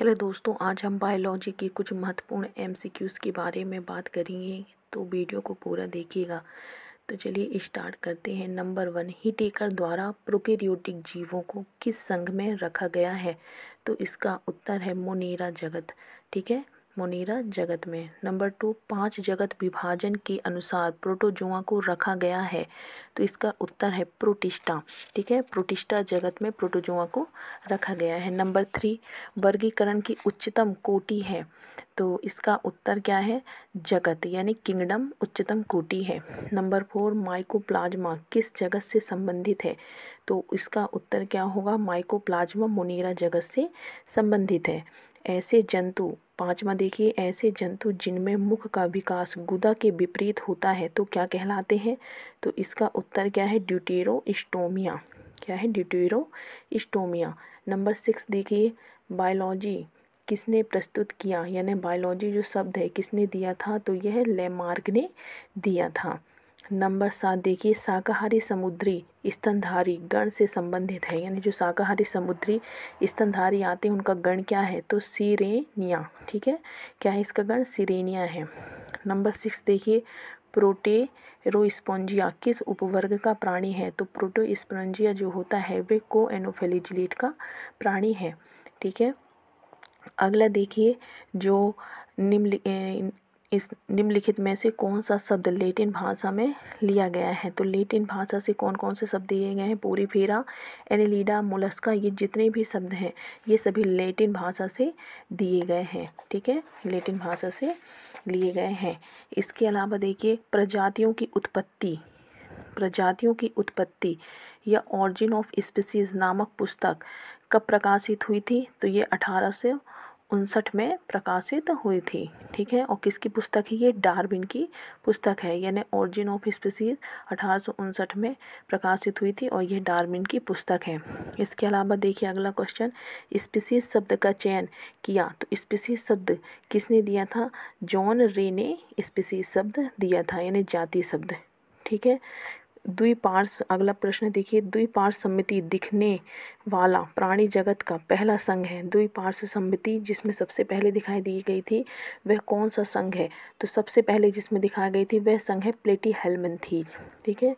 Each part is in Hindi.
हेलो दोस्तों आज हम बायोलॉजी के कुछ महत्वपूर्ण एमसीक्यूज के बारे में बात करेंगे तो वीडियो को पूरा देखिएगा तो चलिए स्टार्ट करते हैं नंबर वन हिटेकर द्वारा प्रोकेरियोटिक जीवों को किस संघ में रखा गया है तो इसका उत्तर है मोनेरा जगत ठीक है मोनेरा जगत में नंबर टू पांच जगत विभाजन के अनुसार प्रोटोजोआ को रखा गया है तो इसका उत्तर है प्रोटिस्टा ठीक है प्रोटिस्टा जगत में प्रोटोजुआ को रखा गया है नंबर थ्री वर्गीकरण की उच्चतम कोटि है तो इसका उत्तर क्या है जगत यानी किंगडम उच्चतम कोटि है नंबर फोर माइकोप्लाज्मा किस जगत से संबंधित है तो इसका उत्तर क्या होगा माइकोप्लाज्मा मोनेरा जगत से संबंधित है ऐसे जंतु पांचवा देखिए ऐसे जंतु जिनमें मुख का विकास गुदा के विपरीत होता है तो क्या कहलाते हैं तो इसका उत्तर उत्तर क्या है ड्यूटेरो इस्टोमिया क्या है ड्यूटेरो इस्टोमिया नंबर सिक्स देखिए बायोलॉजी किसने प्रस्तुत किया यानी बायोलॉजी जो शब्द है किसने दिया था तो यह लेमार्क ने दिया था नंबर सात देखिए शाकाहारी समुद्री स्तनधारी गण से संबंधित है यानी जो शाकाहारी समुद्री स्तनधारी आते हैं उनका गण क्या है तो सीरेनिया ठीक है क्या है इसका गण सिरेनिया है नंबर सिक्स देखिए प्रोटेरोस्पोंजिया किस उपवर्ग का प्राणी है तो प्रोटोस्पोंजिया जो होता है वे को एनोफेलिजिलेट का प्राणी है ठीक है अगला देखिए जो निम्न इस निम्नलिखित में से कौन सा शब्द लेटिन भाषा में लिया गया है तो लेटिन भाषा से कौन कौन से शब्द दिए गए हैं पूरी फेरा एनिलीडा मोलस्का ये जितने भी शब्द हैं ये सभी लेटिन भाषा से दिए गए हैं ठीक है लेटिन भाषा से लिए गए हैं इसके अलावा देखिए प्रजातियों की उत्पत्ति प्रजातियों की उत्पत्ति या ऑरिजिन ऑफ स्पीसीज नामक पुस्तक कब प्रकाशित हुई थी तो ये अठारह सौ उनसठ में प्रकाशित हुई थी ठीक है और किसकी पुस्तक है ये डार्विन की पुस्तक है यानी ओरिजिन ऑफ स्पीसीज अठारह में प्रकाशित हुई थी और यह डार्विन की पुस्तक है इसके अलावा देखिए अगला क्वेश्चन स्पीसीज शब्द का चयन किया तो स्पीसीज शब्द किसने दिया था जॉन रे ने स्पीसीज शब्द दिया था यानी जाति शब्द ठीक है द्विपार्श अगला प्रश्न देखिए द्विपार्श्व समिति दिखने वाला प्राणी जगत का पहला संघ है द्विपार्श्व समिति जिसमें सबसे पहले दिखाई दी गई थी वह कौन सा संघ है तो सबसे पहले जिसमें दिखाई गई थी वह संघ है प्लेटी हेलमेंथीज ठीक है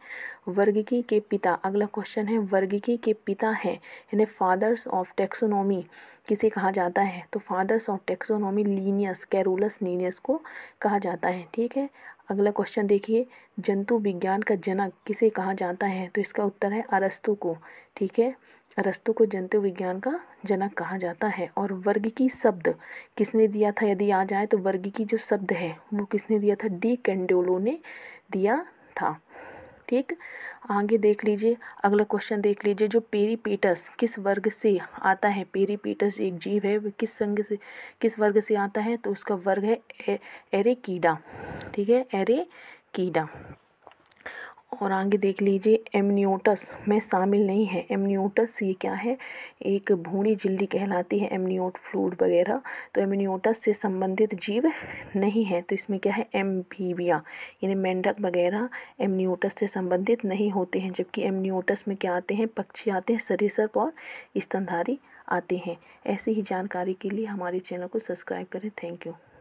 वर्गकी के पिता अगला क्वेश्चन है वर्गकी के पिता हैं यानी फादर्स ऑफ टेक्सोनॉमी किसे कहा जाता है तो fathers of taxonomy Linnaeus Carolus Linnaeus को कहा जाता है ठीक है अगला क्वेश्चन देखिए जंतु विज्ञान का जनक किसे कहा जाता है तो इसका उत्तर है अरस्तु को ठीक है अरस्तु को जंतु विज्ञान का जनक कहा जाता है और वर्ग की शब्द किसने दिया था यदि आ जाए तो वर्ग की जो शब्द है वो किसने दिया था डी कैंडोलो ने दिया था ठीक आगे देख लीजिए अगला क्वेश्चन देख लीजिए जो पेरीपीटस किस वर्ग से आता है पेरीपीटस एक जीव है किस संघ से किस वर्ग से आता है तो उसका वर्ग है एरे कीडा ठीक है एरे कीडा और आगे देख लीजिए एमनियोटस में शामिल नहीं है एमनियोटस ये क्या है एक भूरी झिल्ली कहलाती है एमनियोट फ्लूड वगैरह तो एमनियोटस से संबंधित जीव नहीं है तो इसमें क्या है एम्फीबिया यानी मेंढक वगैरह एमनियोटस से संबंधित नहीं होते हैं जबकि एमनियोटस में क्या आते हैं पक्षी आते हैं सरीसृप और स्तनधारी आते हैं ऐसी ही जानकारी के लिए हमारे चैनल को सब्सक्राइब करें थैंक यू